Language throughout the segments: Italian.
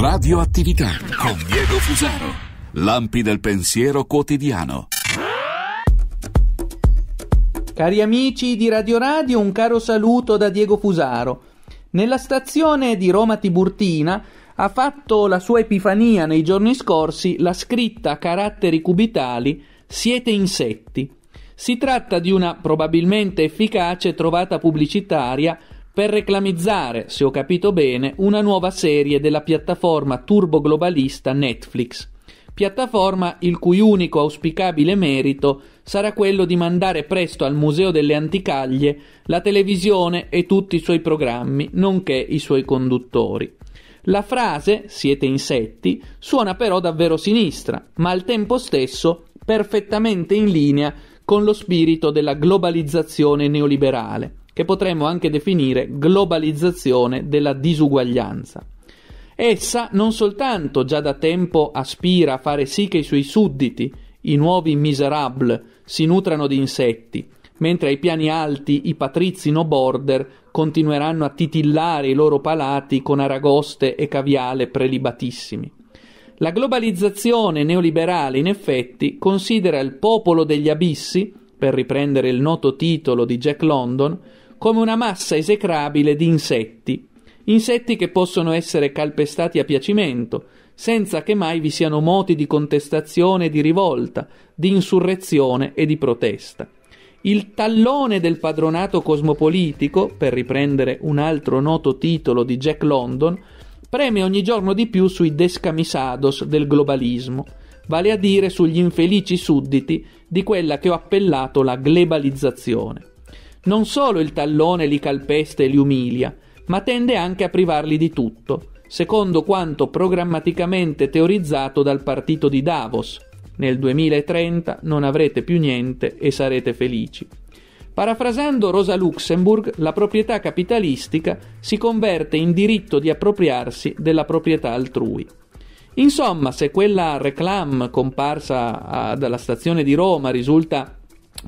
Radioattività con Diego Fusaro. Lampi del pensiero quotidiano. Cari amici di Radio Radio, un caro saluto da Diego Fusaro. Nella stazione di Roma Tiburtina ha fatto la sua epifania nei giorni scorsi la scritta a caratteri cubitali Siete insetti. Si tratta di una probabilmente efficace trovata pubblicitaria per reclamizzare, se ho capito bene, una nuova serie della piattaforma turboglobalista Netflix. Piattaforma il cui unico auspicabile merito sarà quello di mandare presto al Museo delle Anticaglie la televisione e tutti i suoi programmi, nonché i suoi conduttori. La frase siete insetti suona però davvero sinistra, ma al tempo stesso perfettamente in linea con lo spirito della globalizzazione neoliberale che potremmo anche definire globalizzazione della disuguaglianza. Essa non soltanto già da tempo aspira a fare sì che i suoi sudditi, i nuovi miserable, si nutrano di insetti, mentre ai piani alti i patrizi no border continueranno a titillare i loro palati con aragoste e caviale prelibatissimi. La globalizzazione neoliberale, in effetti, considera il popolo degli abissi, per riprendere il noto titolo di Jack London, come una massa esecrabile di insetti, insetti che possono essere calpestati a piacimento, senza che mai vi siano moti di contestazione e di rivolta, di insurrezione e di protesta. Il tallone del padronato cosmopolitico, per riprendere un altro noto titolo di Jack London, preme ogni giorno di più sui descamisados del globalismo, vale a dire sugli infelici sudditi di quella che ho appellato la globalizzazione. Non solo il tallone li calpesta e li umilia, ma tende anche a privarli di tutto, secondo quanto programmaticamente teorizzato dal partito di Davos. Nel 2030 non avrete più niente e sarete felici. Parafrasando Rosa Luxemburg, la proprietà capitalistica si converte in diritto di appropriarsi della proprietà altrui. Insomma, se quella reclam comparsa a, ah, dalla stazione di Roma risulta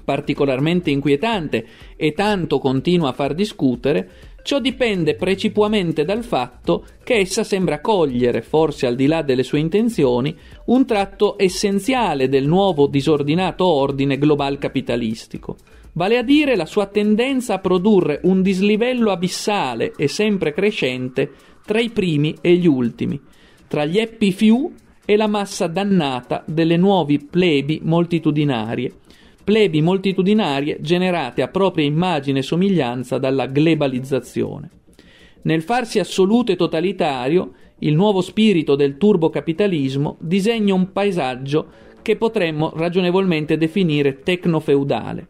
particolarmente inquietante e tanto continua a far discutere, ciò dipende precipuamente dal fatto che essa sembra cogliere, forse al di là delle sue intenzioni, un tratto essenziale del nuovo disordinato ordine global capitalistico, vale a dire la sua tendenza a produrre un dislivello abissale e sempre crescente tra i primi e gli ultimi, tra gli happy few e la massa dannata delle nuove plebi moltitudinarie, plebi moltitudinarie generate a propria immagine e somiglianza dalla globalizzazione. Nel farsi assoluto e totalitario, il nuovo spirito del turbocapitalismo disegna un paesaggio che potremmo ragionevolmente definire tecnofeudale,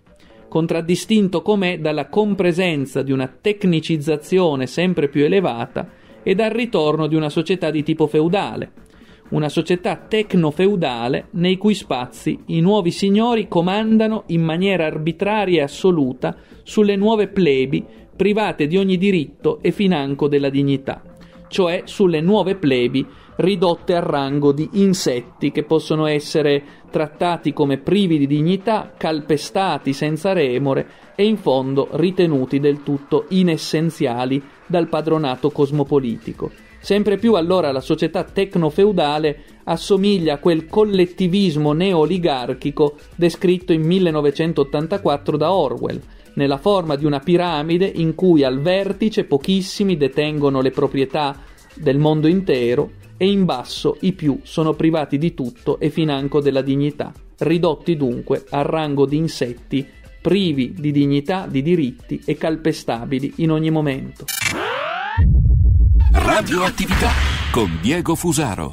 contraddistinto com'è dalla compresenza di una tecnicizzazione sempre più elevata e dal ritorno di una società di tipo feudale, una società tecnofeudale nei cui spazi i nuovi signori comandano in maniera arbitraria e assoluta sulle nuove plebi private di ogni diritto e financo della dignità, cioè sulle nuove plebi ridotte al rango di insetti che possono essere trattati come privi di dignità, calpestati senza remore e in fondo ritenuti del tutto inessenziali dal padronato cosmopolitico Sempre più allora la società tecnofeudale assomiglia a quel collettivismo neoligarchico descritto in 1984 da Orwell, nella forma di una piramide in cui al vertice pochissimi detengono le proprietà del mondo intero e in basso i più sono privati di tutto e financo della dignità, ridotti dunque al rango di insetti privi di dignità, di diritti e calpestabili in ogni momento. Radioattività con Diego Fusaro.